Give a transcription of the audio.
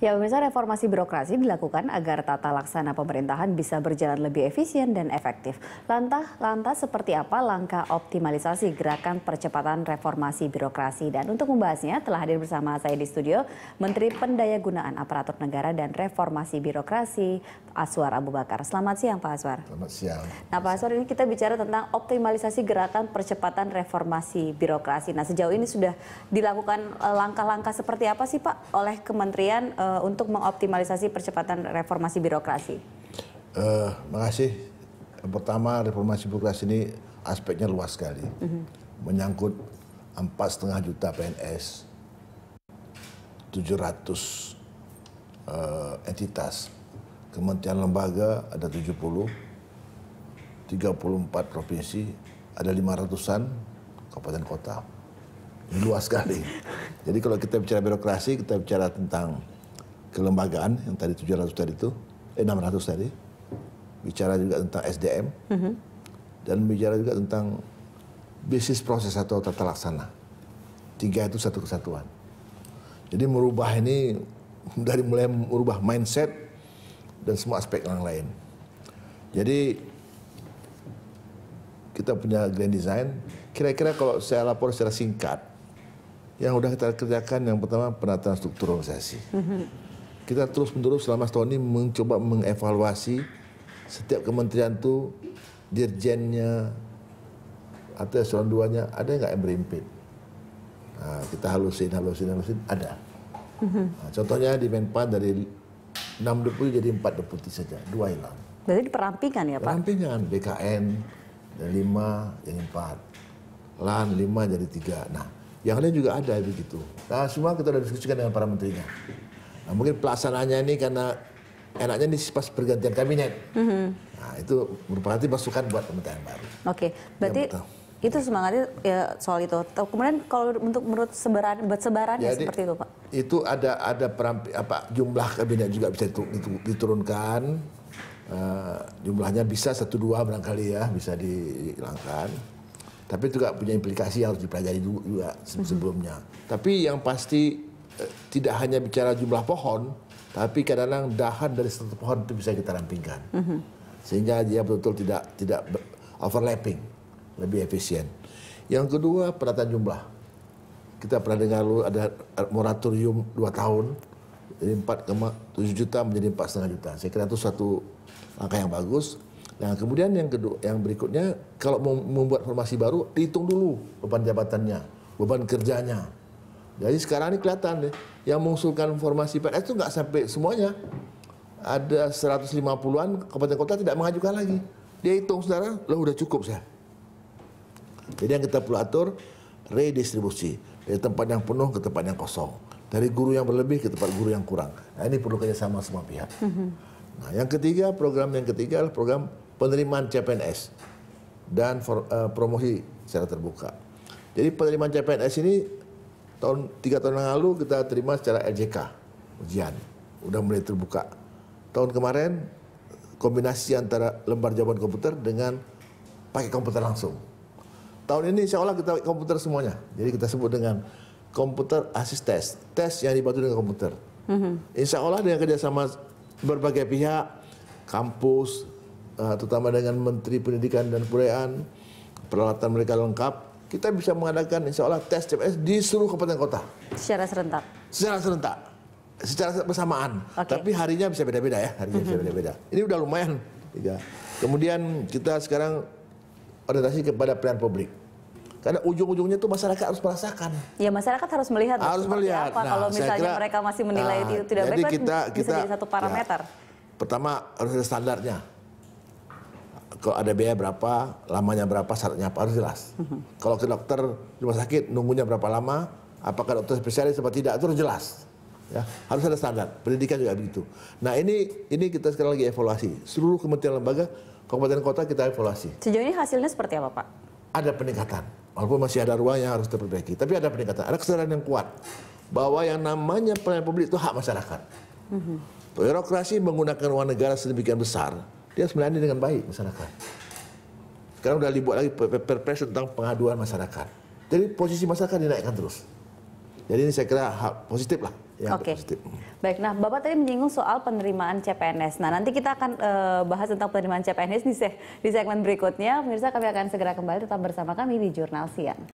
Ya, pemirsa reformasi birokrasi dilakukan agar tata laksana pemerintahan bisa berjalan lebih efisien dan efektif. Lantah, lantas seperti apa langkah optimalisasi gerakan percepatan reformasi birokrasi? Dan untuk membahasnya telah hadir bersama saya di studio Menteri Pendaya Gunaan Aparatur Negara dan Reformasi Birokrasi Aswar Abu Bakar. Selamat siang Pak Aswar. Selamat siang. Nah Pak Aswar ini kita bicara tentang optimalisasi gerakan percepatan reformasi birokrasi. Nah sejauh ini sudah dilakukan eh, langkah-langkah seperti apa sih Pak oleh Kementerian eh, uh, untuk mengoptimalisasi percepatan reformasi birokrasi? Uh, makasih. Pertama, reformasi birokrasi ini aspeknya luas sekali, mm -hmm. menyangkut empat setengah juta PNS, 700 uh, entitas, kementerian lembaga ada 70, 34 provinsi ada 500-an kabupaten kota. Luas sekali. Jadi kalau kita bicara birokrasi, kita bicara tentang kelembagaan yang tadi 700 tadi itu, eh 600 tadi, bicara juga tentang SDM, mm -hmm. dan bicara juga tentang bisnis proses atau tata laksana. Tiga itu satu kesatuan. Jadi merubah ini dari mulai merubah mindset dan semua aspek yang lain. Jadi kita punya grand design. Kira-kira kalau saya lapor secara singkat, yang sudah kita kerjakan yang pertama penataan struktur organisasi. Mhm kita terus menerus selama setahun ini mencoba mengevaluasi setiap kementerian itu dirjennya atau eselon duanya ada nggak yang berimpit nah, kita halusin halusin halusin ada nah, contohnya di Menpan dari 6 deputi jadi 4 deputi saja dua hilang Berarti perampingan ya Pak perampingan BKN dari 5 jadi 4 LAN 5 jadi 3 nah yang lain juga ada begitu nah semua kita sudah diskusikan dengan para menterinya Nah, mungkin pelaksanaannya ini karena enaknya ini pas pergantian kabinet. Mm -hmm. Nah, itu merupakan masukan buat pemerintahan baru. Oke, okay. Iya, berarti ya, itu semangatnya ya soal itu. Kemudian kalau untuk menurut sebaran buat sebarannya Jadi, seperti itu, Pak. Itu ada ada perampi, apa jumlah kabinet juga bisa diturunkan. Uh, jumlahnya bisa satu dua barangkali ya bisa dihilangkan tapi juga punya implikasi yang harus dipelajari dulu juga mm-hmm. sebelumnya. Mm -hmm. Tapi yang pasti tidak hanya bicara jumlah pohon, tapi kadang-kadang dahan dari satu pohon itu bisa kita rampingkan. Mm -hmm. Sehingga dia betul-betul tidak tidak overlapping, lebih efisien. Yang kedua, perataan jumlah. Kita pernah dengar lu ada moratorium 2 tahun dari 4,7 juta menjadi 4,5 juta. Saya kira itu satu angka yang bagus. Nah, kemudian yang kedua, yang berikutnya kalau mau membuat formasi baru, dihitung dulu beban jabatannya, beban kerjanya, jadi sekarang ini kelihatan deh, yang mengusulkan formasi PNS itu nggak sampai semuanya. Ada 150-an kabupaten kota tidak mengajukan lagi. Dia hitung saudara, lo udah cukup saya. Jadi yang kita perlu atur redistribusi dari tempat yang penuh ke tempat yang kosong, dari guru yang berlebih ke tempat guru yang kurang. Nah ini perlu kerjasama semua pihak. Mm-hmm. Nah yang ketiga program yang ketiga adalah program penerimaan CPNS dan for, uh, promosi secara terbuka. Jadi penerimaan CPNS ini tahun tiga tahun yang lalu kita terima secara LJK ujian udah mulai terbuka tahun kemarin kombinasi antara lembar jawaban komputer dengan pakai komputer langsung tahun ini insya Allah kita komputer semuanya jadi kita sebut dengan komputer assist test test yang dibantu dengan komputer mm-hmm. insya Allah dengan kerjasama berbagai pihak kampus eh, terutama dengan Menteri Pendidikan dan Kebudayaan peralatan mereka lengkap kita bisa mengadakan insya Allah tes CPNS di seluruh kabupaten kota. Secara serentak? Secara serentak. Secara bersamaan. Okay. Tapi harinya bisa beda-beda ya. Harinya bisa mhm. beda-beda. Ini udah lumayan. Tiga. Kemudian kita sekarang orientasi kepada pelayan publik. Karena ujung-ujungnya itu masyarakat harus merasakan. Ya masyarakat harus melihat. Harus melihat. Apa. Nah, Kalau misalnya kira, mereka masih menilai nah, itu tidak baik, kita, bisa jadi satu parameter. Ya, pertama harus ada standarnya kalau ada biaya berapa, lamanya berapa, syaratnya apa harus jelas. Mm-hmm. Kalau ke dokter rumah sakit nunggunya berapa lama, apakah dokter spesialis atau tidak itu harus jelas. Ya, harus ada standar. Pendidikan juga begitu. Nah, ini ini kita sekarang lagi evaluasi. Seluruh kementerian lembaga, kabupaten kota kita evaluasi. Sejauh ini hasilnya seperti apa, Pak? Ada peningkatan. Walaupun masih ada ruang yang harus diperbaiki, tapi ada peningkatan. Ada kesadaran yang kuat bahwa yang namanya pelayanan publik itu hak masyarakat. Mm-hmm. Birokrasi menggunakan uang negara sedemikian besar dia harus melayani dengan baik masyarakat. Sekarang udah dibuat lagi perpres tentang pengaduan masyarakat. Jadi posisi masyarakat dinaikkan terus. Jadi ini saya kira hal positif lah. Ya, Oke. Okay. Baik. Nah, Bapak tadi menyinggung soal penerimaan CPNS. Nah, nanti kita akan e, bahas tentang penerimaan CPNS di, se di segmen berikutnya. Pemirsa, kami akan segera kembali tetap bersama kami di Jurnal Siang.